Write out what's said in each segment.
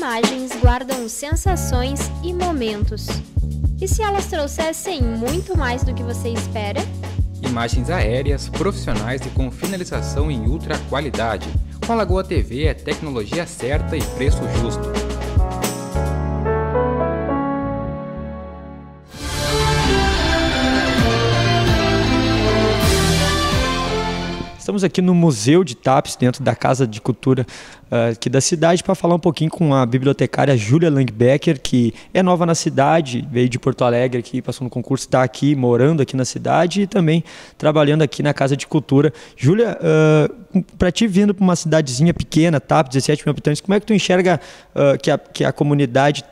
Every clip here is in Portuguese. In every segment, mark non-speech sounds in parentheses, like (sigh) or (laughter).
imagens guardam sensações e momentos. E se elas trouxessem muito mais do que você espera? Imagens aéreas, profissionais e com finalização em ultra qualidade. Com a Lagoa TV é tecnologia certa e preço justo. Estamos aqui no Museu de TAPS, dentro da Casa de Cultura uh, aqui da cidade, para falar um pouquinho com a bibliotecária Júlia Langbecker, que é nova na cidade, veio de Porto Alegre aqui, passou no concurso, está aqui, morando aqui na cidade e também trabalhando aqui na Casa de Cultura. Júlia, uh, eh, para ti vindo para uma cidadezinha pequena, TAPS, 17 mil habitantes, como é que tu enxerga uh, que, a, que a comunidade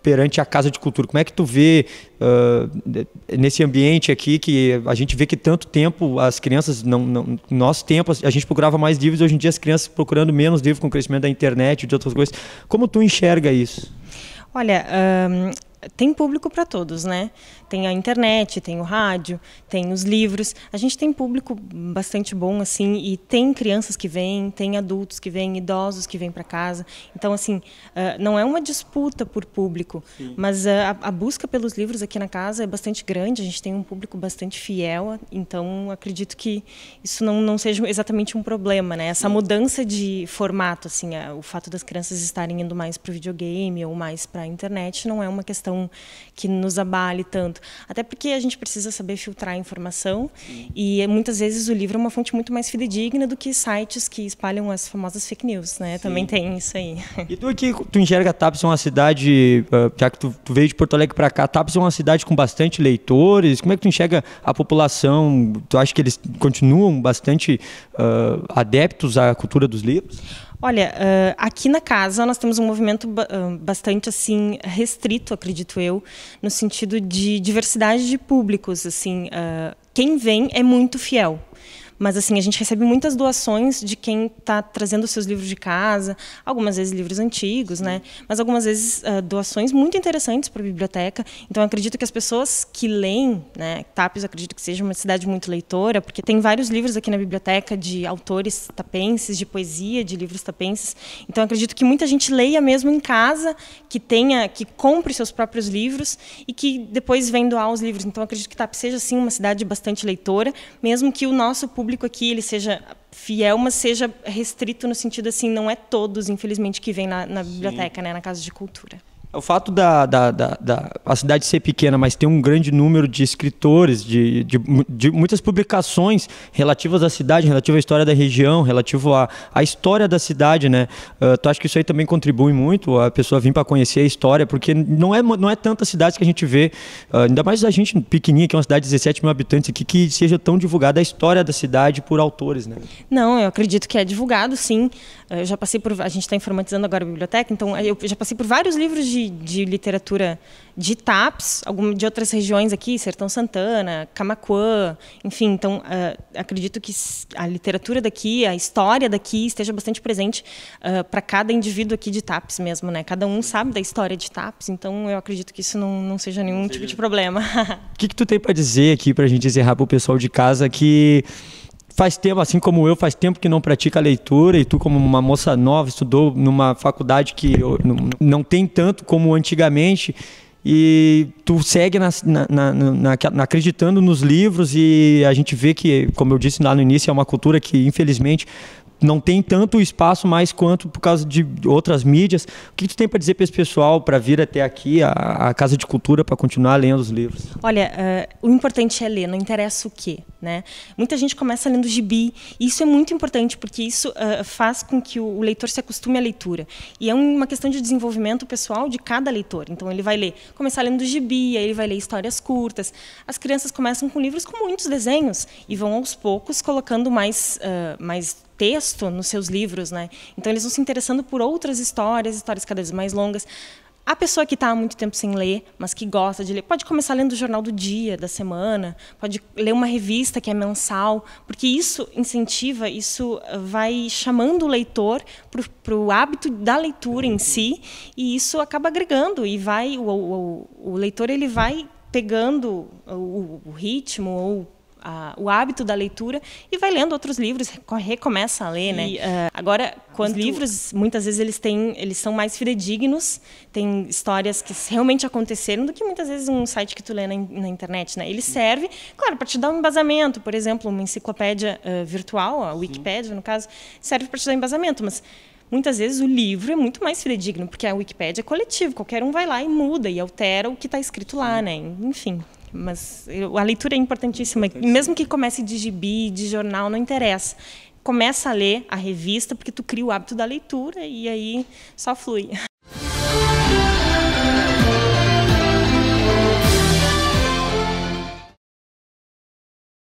perante a Casa de Cultura? Como é que tu vê nesse ambiente aqui que a gente vê que tanto tempo as crianças não, não nosso tempo, a gente procurava mais livros, hoje em dia as crianças procurando menos livros com o crescimento da internet, de outras coisas. Como tu enxerga isso? Olha, tem público para todos, né? Tem a internet, tem o rádio, tem os livros. A gente tem público bastante bom, assim, e tem crianças que vêm, tem adultos que vêm, idosos que vêm para casa. Então, assim, ah, não é uma disputa por público, Sim. mas ah, a, a, busca pelos livros aqui na casa é bastante grande. A gente tem um público bastante fiel, então acredito que isso não, não seja exatamente um problema, né? Essa Sim. mudança de formato, assim, o fato das crianças estarem indo mais para o videogame ou mais para a internet não é uma questão que nos abale tanto. Até porque a gente precisa saber filtrar a informação e muitas vezes o livro é uma fonte muito mais fidedigna do que sites que espalham as famosas fake news, né? Sim. Também tem isso aí. E tu aqui, tu enxerga Tapes é uma cidade, ah, já que tu, tu veio de Porto Alegre para cá, Tapes é uma cidade com bastante leitores. Como é que tu enxerga a população? Tu acha que eles continuam bastante uh, adeptos à cultura dos livros? Olha, uh, aqui na casa nós temos um movimento ba ah, bastante assim restrito, acredito eu, no sentido de diversidade de públicos. Assim, uh, quem vem é muito fiel. Mas assim, a gente recebe muitas doações de quem está trazendo seus livros de casa, algumas vezes livros antigos, né? Sim. né? Mas algumas vezes uh, doações muito interessantes para a biblioteca. Então acredito que as pessoas que leem, né, Tapios acredito que seja uma cidade muito leitora, porque tem vários livros aqui na biblioteca de autores tapenses, de poesia, de livros tapenses. Então acredito que muita gente leia mesmo em casa, que tenha, que compre seus próprios livros e que depois vem doar os livros. Então acredito que Tapes seja sim uma cidade bastante leitora, mesmo que o nosso público público aqui ele seja fiel, mas seja restrito no sentido assim, não é todos, infelizmente, que vêm na, na biblioteca, né, na casa de cultura. O fato da, da, da, da, a cidade ser pequena, mas ter um grande número de escritores, de, de, de muitas publicações relativas à cidade, relativas à história da região, relativo à, à história da cidade, né? Uh, tu acha que isso aí também contribui muito, a pessoa vir para conhecer a história, porque não é, não é tantas cidades que a gente vê, uh, ainda mais a gente pequenininha, que é uma cidade de 17 mil habitantes aqui, que seja tão divulgada a história da cidade por autores, né? Não, eu acredito que é divulgado, sim. Ah, eu já passei por... A gente está informatizando agora a biblioteca, então eu já passei por vários livros de de, literatura de TAPS, de outras regiões aqui, Sertão Santana, Camacuã, enfim, então uh, acredito que a literatura daqui, a história daqui esteja bastante presente uh, ah, para cada indivíduo aqui de TAPS mesmo, né? Cada um sabe da história de TAPS, então eu acredito que isso não, não seja nenhum não tipo seja... tipo de problema. (laughs) O que, que tu tem para dizer aqui para a gente encerrar para o pessoal de casa que faz tempo, assim como eu, faz tempo que não pratica leitura e tu como uma moça nova estudou numa faculdade que não tem tanto como antigamente e tu segue na, na, na, acreditando nos livros e a gente vê que, como eu disse lá no início, é uma cultura que infelizmente não tem tanto espaço mais quanto por causa de outras mídias. O que tu tem para dizer para esse pessoal para vir até aqui, a, a Casa de Cultura, para continuar lendo os livros? Olha, uh, o importante é ler, não interessa o quê. Né? Muita gente começa lendo gibi, e isso é muito importante, porque isso uh, faz com que o, leitor se acostume à leitura. E é uma questão de desenvolvimento pessoal de cada leitor. Então, ele vai ler, começar lendo gibi, aí ele vai ler histórias curtas. As crianças começam com livros com muitos desenhos e vão aos poucos colocando mais, uh, mais texto nos seus livros, né? Então eles vão se interessando por outras histórias, histórias cada vez mais longas. A pessoa que está há muito tempo sem ler, mas que gosta de ler, pode começar lendo o jornal do dia, da semana, pode ler uma revista que é mensal, porque isso incentiva, isso eh, vai chamando o leitor para o hábito da leitura em si, e isso acaba agregando e vai o, o, o leitor ele vai pegando o, o ritmo ou a, o hábito da leitura e vai lendo outros livros, recomeça a ler, né? uh, Agora, quando livros, muitas vezes eles têm, eles são mais fidedignos, tem histórias que realmente aconteceram do que muitas vezes um site que tu lê na, na internet, né? Ele serve, claro, para te dar um embasamento, por exemplo, uma enciclopédia uh, virtual, a Wikipédia, no caso, serve para te dar um embasamento, mas muitas vezes o livro é muito mais fidedigno, porque a Wikipédia é coletivo, qualquer um vai lá e muda e altera o que está escrito lá, né? Enfim. Mas eu, a leitura é importantíssima. importantíssima. Mesmo que comece de gibi, de jornal, não interessa. Começa a ler a revista, porque tu cria o hábito da leitura e aí só flui.